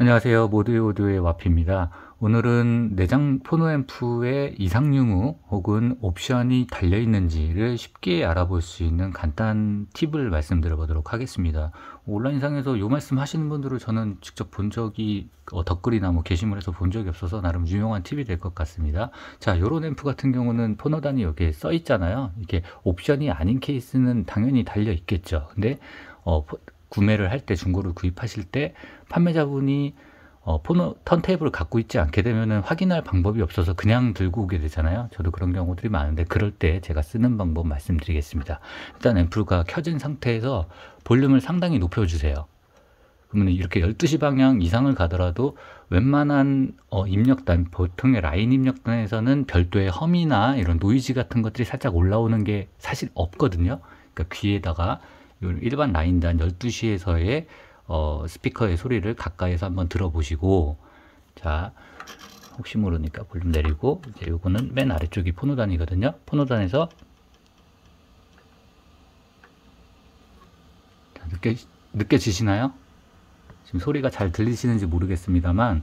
안녕하세요. 모드의오두의 와피입니다. 오늘은 내장 포노앰프의 이상 유무 혹은 옵션이 달려 있는지를 쉽게 알아볼 수 있는 간단 팁을 말씀드려 보도록 하겠습니다. 온라인상에서 요 말씀 하시는 분들을 저는 직접 본 적이 어, 덧글이나뭐 게시물에서 본 적이 없어서 나름 유용한 팁이 될 것 같습니다. 자, 요런 앰프 같은 경우는 포너단이 여기에 써 있잖아요. 이게 옵션이 아닌 케이스는 당연히 달려 있겠죠. 근데 어, 구매를 할 때 중고를 구입하실 때 판매자분이 어, 포너, 턴테이블을 갖고 있지 않게 되면은 확인할 방법이 없어서 그냥 들고 오게 되잖아요. 저도 그런 경우들이 많은데 그럴 때 제가 쓰는 방법 말씀드리겠습니다. 일단 앰플과 켜진 상태에서 볼륨을 상당히 높여주세요. 그러면 이렇게 12시 방향 이상을 가더라도 웬만한 어, 입력단, 보통의 라인 입력단에서는 별도의 험이나 이런 노이즈 같은 것들이 살짝 올라오는 게 사실 없거든요. 그러니까 귀에다가 일반 라인단 12시에서의 어, 스피커의 소리를 가까이서 한번 들어보시고 자 혹시 모르니까 볼륨 내리고 이제 요거는 맨 아래쪽이 포노단이거든요 포노단에서 자, 느껴, 느껴지시나요? 지금 소리가 잘 들리시는지 모르겠습니다만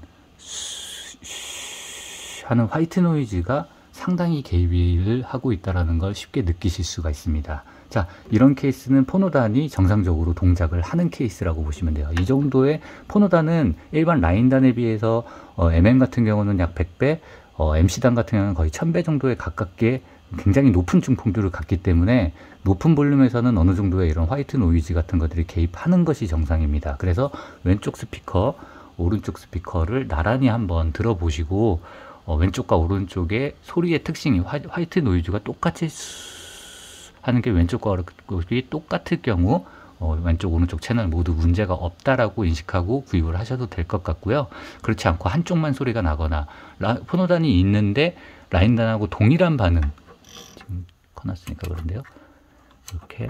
하는 화이트 노이즈가 상당히 개입을 하고 있다는 걸 쉽게 느끼실 수가 있습니다. 자, 이런 케이스는 포노단이 정상적으로 동작을 하는 케이스라고 보시면 돼요. 이 정도의 포노단은 일반 라인단에 비해서 어, MM 같은 경우는 약 100배, 어, MC단 같은 경우는 거의 1000배 정도에 가깝게 굉장히 높은 중풍률를 갖기 때문에 높은 볼륨에서는 어느 정도의 이런 화이트 노이즈 같은 것들이 개입하는 것이 정상입니다. 그래서 왼쪽 스피커, 오른쪽 스피커를 나란히 한번 들어보시고 어, 왼쪽과 오른쪽의 소리의 특징이 화이, 화이트 노이즈가 똑같이 하는 게 왼쪽과 오른쪽이 똑같을 경우 어, 왼쪽 오른쪽 채널 모두 문제가 없다라고 인식하고 구입을 하셔도 될 것 같고요. 그렇지 않고 한쪽만 소리가 나거나 라, 포노단이 있는데 라인단하고 동일한 반응 지금 커놨으니까 그런데요. 이렇게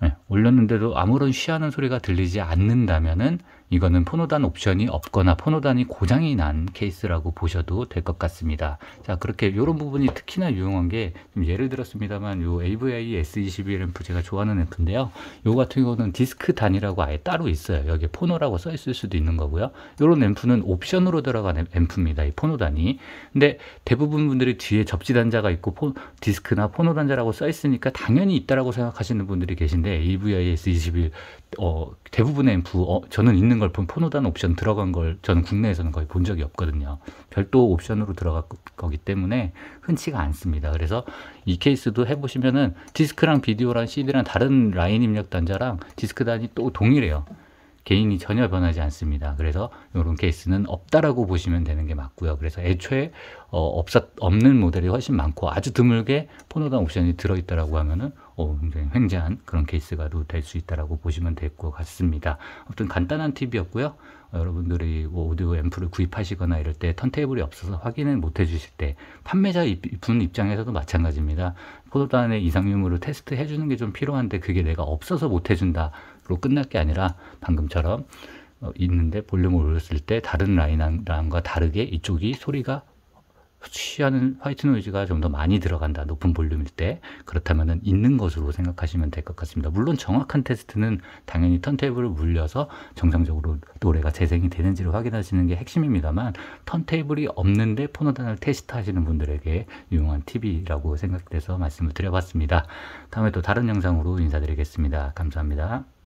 네, 올렸는데도 아무런 쉬하는 소리가 들리지 않는다면은 이거는 포노단 옵션이 없거나 포노단이 고장이 난 케이스라고 보셔도 될 것 같습니다. 자 그렇게 이런 부분이 특히나 유용한 게 예를 들었습니다만 요 AVI S21 램프 제가 좋아하는 앰프인데요. 요 같은 경우는 디스크 단이라고 아예 따로 있어요. 여기 에 포노라고 써 있을 수도 있는 거고요. 이런 앰프는 옵션으로 들어간 앰프입니다. 이 포노단이. 근데 대부분 분들이 뒤에 접지 단자가 있고 포, 디스크나 포노 단자라고 써 있으니까 당연히 있다라고 생각하시는 분들이 계신데 AVI S21 어, 대부분의 앰프 어, 저는 있는 있는 걸 포노단 옵션 들어간 걸 저는 국내에서는 거의 본 적이 없거든요. 별도 옵션으로 들어갈 거기 때문에 흔치가 않습니다. 그래서 이 케이스도 해보시면은 디스크랑 비디오랑 CD랑 다른 라인 입력 단자랑 디스크 단이 또 동일해요. 개인이 전혀 변하지 않습니다. 그래서 이런 케이스는 없다라고 보시면 되는 게 맞고요. 그래서 애초에 어, 없었, 없는 모델이 훨씬 많고 아주 드물게 포노단 옵션이 들어있다라고 하면은 어, 굉장히 횡재한 그런 케이스가 될 수 있다라고 보시면 될 것 같습니다. 어떤 간단한 팁이었고요. 여러분들이 뭐 오디오 앰프를 구입하시거나 이럴 때 턴테이블이 없어서 확인을 못 해주실 때 판매자 분 입장에서도 마찬가지입니다. 포도단의 이상유무를 테스트 해주는 게 좀 필요한데 그게 내가 없어서 못 해준다로 끝날 게 아니라 방금처럼 어, 있는데 볼륨을 올렸을 때 다른 라인과 다르게 이쪽이 소리가 취하는 화이트 노이즈가 좀 더 많이 들어간다 높은 볼륨일 때 그렇다면은 있는 것으로 생각하시면 될 것 같습니다 물론 정확한 테스트는 당연히 턴테이블을 물려서 정상적으로 노래가 재생이 되는지를 확인하시는 게 핵심입니다만 턴테이블이 없는데 포노단을 테스트하시는 분들에게 유용한 팁이라고 생각돼서 말씀을 드려봤습니다 다음에 또 다른 영상으로 인사드리겠습니다 감사합니다